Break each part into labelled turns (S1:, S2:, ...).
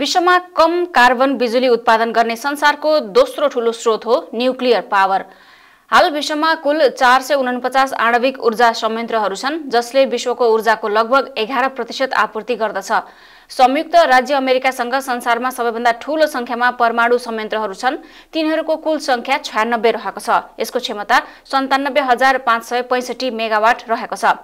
S1: विश्वमा कम कार्बन बिजुली उत्पादन गर्ने संसारको दोस्रो ठूलो स्रोत हो न्युक्लियर पावर हाल विश्वमा कुल चार सय उनपचास आणविक ऊर्जा संयन्त्रहरू छन् जसले विश्वको ऊर्जाको लगभग एघार प्रतिशत आपूर्ति गर्दछ संयुक्त राज्य अमेरिकासँग संसारमा सबैभन्दा ठूलो संख्यामा परमाणु संयन्त्रहरू छन् तिनीहरूको कुल संख्या छयानब्बे रहेको छ यसको क्षमता सन्तानब्बे हजार पाँच सय पैँसठी मेगावाट रहेको छ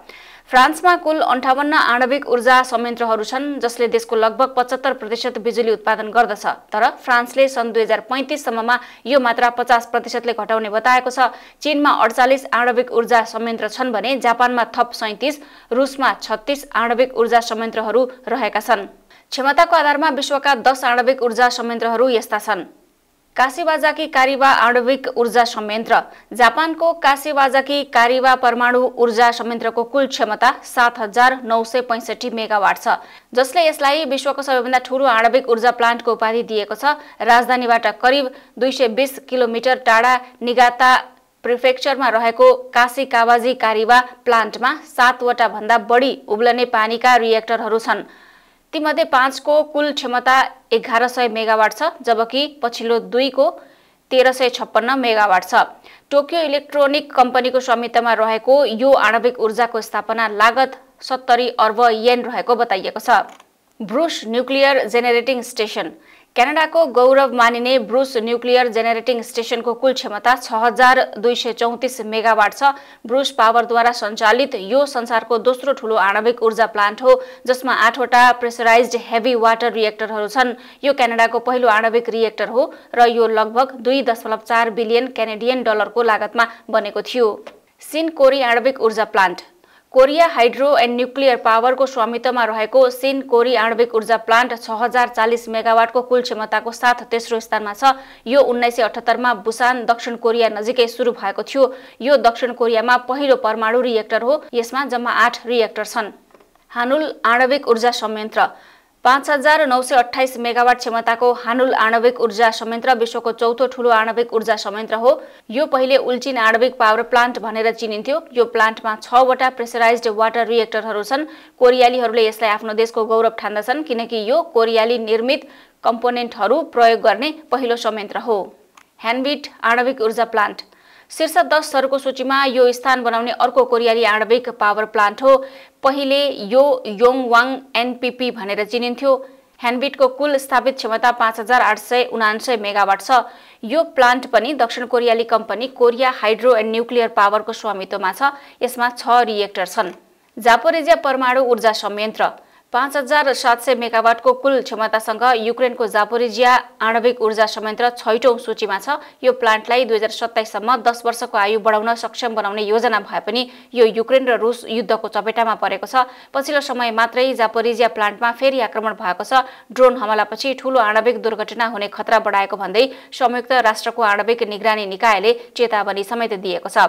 S1: फ्रान्समा कुल अन्ठाउन्न आणविक ऊर्जा संयन्त्रहरू छन् जसले देशको लगभग पचहत्तर प्रतिशत बिजुली उत्पादन गर्दछ तर फ्रान्सले सन् दुई हजार पैँतिससम्ममा यो मात्रा पचास प्रतिशतले घटाउने बताएको छ चीनमा अडचालिस आणविक ऊर्जा संयन्त्र छन् भने जापानमा थप सैतिस रुसमा छत्तिस आणविक ऊर्जा संयन्त्रहरू रहेका छन् क्षमताको आधारमा विश्वका दस आणविक ऊर्जा संयन्त्रहरू यस्ता छन् काशीवाजाकी कारीवा आणविक ऊर्जा संयन्त्र जापानको काशीवाजाकी कारीवा परमाणु ऊर्जा संयन्त्रको कुल क्षमता सात हजार नौ सय पैँसठी मेगावाट छ जसले यसलाई विश्वको सबैभन्दा ठूलो आणविक ऊर्जा प्लान्टको उपाधि दिएको छ राजधानीबाट करिब दुई सय बिस किलोमिटर टाढा निगाता प्रिफेक्चरमा रहेको काशी काबाजी कारीवा प्लान्टमा सातवटा भन्दा बढी उब्लने पानीका रिएक्टरहरू छन् तीमध्ये पाँचको कुल क्षमता एघार सय मेगावाट छ जबकि पछिल्लो दुईको तेह्र सय छप्पन्न मेगावाट छ टोकियो इलेक्ट्रोनिक कम्पनीको स्वामित्वमा रहेको यो आणविक ऊर्जाको स्थापना लागत सत्तरी अर्ब येन रहेको बताइएको छ ब्रुस न्युक्लियर जेनेरेटिङ स्टेसन क्यानाडाको गौरव मानिने ब्रुस न्युक्लियर जेनेरेटिङ स्टेसनको कुल क्षमता छ हजार दुई सय चौतिस मेगावाट छ ब्रुस पावरद्वारा सञ्चालित यो संसारको दोस्रो ठूलो आणविक ऊर्जा प्लान्ट हो जसमा आठवटा प्रेसराइज्ड हेभी वाटर रिएक्टरहरू छन् यो क्यानाडाको पहिलो आणविक रिएक्टर हो र यो लगभग दुई दशमलव चार बिलियन क्यानेडियन डलरको लागतमा बनेको थियो सिन कोरी आणविक ऊर्जा plant Korea hydro and nuclear पावरको स्वामित्वमा रहेको सिन कोरी आणविक ऊर्जा प्लान्ट छ हजार चालिस मेगावाटको कुल क्षमताको साथ तेस्रो स्थानमा छ यो उन्नाइस सय अठहत्तरमा बुसान दक्षिण कोरिया नजिकै सुरु भएको थियो यो दक्षिण कोरियामा पहिलो परमाणु रिएक्टर हो यसमा जम्मा आठ रिएक्टर छन् हानुल आणविक ऊर्जा संयन्त्र पाँच हजार नौ सय अठाइस मेगावाट क्षमताको हानुल आणविक ऊर्जा संयन्त्र विश्वको चौथो ठूलो आणविक ऊर्जा संयन्त्र हो यो पहिले उल्चिन आणविक पावर प्लान्ट भनेर चिनिन्थ्यो यो प्लान्टमा छवटा प्रेसराइज वाटर रिएक्टरहरू छन् कोरियालीहरूले यसलाई आफ्नो देशको गौरव ठान्दछन् किनकि यो कोरियाली निर्मित कम्पोनेन्टहरू प्रयोग गर्ने पहिलो संयन्त्र हो ह्यान्डविट आणविक ऊर्जा प्लान्ट शीर्ष दसहरूको सूचीमा यो स्थान बनाउने अर्को कोरियाली आणविक पावर प्लान्ट हो पहिले यो योङवाङ एनपिपी भनेर चिनिन्थ्यो ह्यान्डबिटको कुल स्थापित क्षमता पाँच हजार आठ सय उनान्सय मेगावाट छ यो प्लान्ट पनि दक्षिण कोरियाली company Korea hydro and nuclear पावरको स्वामित्वमा छ यसमा छ रिएक्टर छन् जापोरेजिया परमाणु ऊर्जा संयन्त्र पाँच हजार सात सय मेगावाटको कुल क्षमतासँग युक्रेनको जापोरिजिया आणविक ऊर्जा संयन्त्र छैटौँ सूचीमा छ यो प्लान्टलाई दुई हजार सत्ताइससम्म दस वर्षको आयु बढाउन सक्षम बनाउने योजना भए पनि यो युक्रेन र रुस युद्धको चपेटामा परेको छ पछिल्लो समय मात्रै जापोरिजिया प्लान्टमा फेरि आक्रमण भएको छ ड्रोन हमलापछि ठूलो आणविक दुर्घटना हुने खतरा बढाएको भन्दै संयुक्त राष्ट्रको आणविक निगरानी निकायले चेतावनी समेत दिएको छ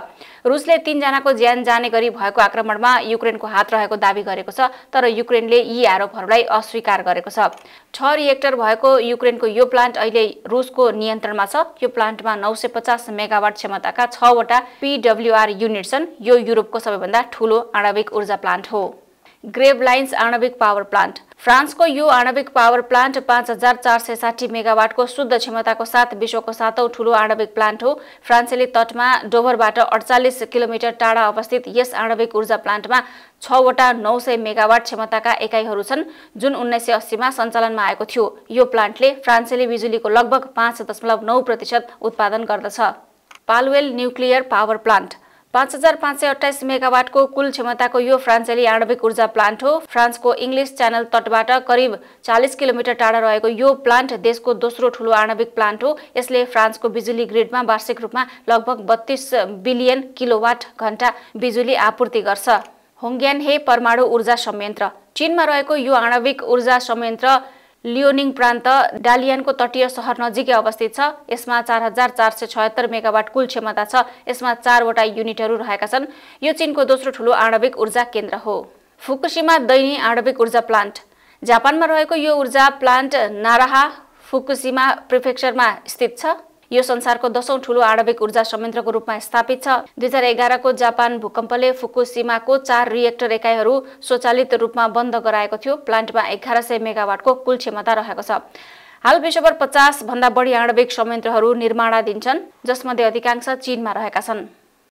S1: रुसले तीनजनाको ज्यान जाने गरी भएको आक्रमणमा युक्रेनको हात रहेको दावी गरेको छ तर युक्रेनले यी आरोपहरूलाई अस्वीकार गरेको छ छ रिएक्टर भएको युक्रेनको यो प्लान्ट अहिले रुसको नियन्त्रणमा छ यो प्लान्टमा नौ सय पचास मेगावाट क्षमताका छवटा पिडब्ल्युआर युनिट छन् यो युरोपको सबैभन्दा ठुलो आणविक ऊर्जा प्लान्ट हो ग्रेभ लाइन्स आणविक पावर प्लान्ट फ्रान्सको यो आणविक पावर प्लान्ट पाँच हजार चार सय साठी मेगावाटको शुद्ध क्षमताको साथ विश्वको सातौँ ठूलो आणविक प्लान्ट हो फ्रान्सेली तटमा डोभरबाट अडचालिस किलोमिटर टाढा अवस्थित यस आणविक ऊर्जा प्लान्टमा छवटा नौ सय मेगावाट क्षमताका एकाइहरू छन् जुन उन्नाइस सय अस्सीमा सञ्चालनमा आएको थियो यो प्लान्टले फ्रान्सेली बिजुलीको लगभग पाँच दशमलव नौ प्रतिशत उत्पादन गर्दछ पालवेल न्युक्लियर पावर प्लान्ट पाँच हजार पाँच सय अठाइस मेगावाटको कुल क्षमताको यो फ्रान्सेली आणविक ऊर्जा प्लान्ट हो फ्रान्सको इङ्ग्लिस च्यानल तटबाट करिब चालिस किलोमिटर टाढा रहेको यो प्लान्ट देशको दोस्रो ठुलो आणविक प्लान्ट हो यसले फ्रान्सको बिजुली ग्रिडमा वार्षिक रूपमा लगभग बत्तीस बिलियन किलोवाट घन्टा बिजुली आपूर्ति गर्छ होङ्ग्यान हे परमाणु ऊर्जा संयन्त्र चिनमा रहेको यो आणविक ऊर्जा संयन्त्र लियोनिङ प्रान्त डालियानको तटीय सहर नजिकै अवस्थित छ यसमा चार हजार चार सय छयत्तर मेगावाट कुल क्षमता छ यसमा चारवटा युनिटहरू रहेका छन् यो चिनको दोस्रो ठूलो आणविक ऊर्जा केन्द्र हो फुकुसीमा दैनी आणविक ऊर्जा प्लान्ट जापानमा रहेको यो ऊर्जा प्लान्ट नाराहा फुकुसीमा प्रिफेक्चरमा स्थित छ यो संसारको दशौं ठूलो आणविक ऊर्जा संयन्त्रको रूपमा स्थापित छ दुई हजार एघारको जापान भूकम्पले फुकुसीमाको चार रिएक्टर एकाइहरू स्वचालित रूपमा बन्द गराएको थियो प्लान्टमा एघार सय मेगावाटको कुल क्षमता रहेको छ हाल विश्वभर पचास भन्दा बढी आणविक संयन्त्रहरू निर्माणाधीन छन् जसमध्ये अधिकांश चीनमा रहेका छन्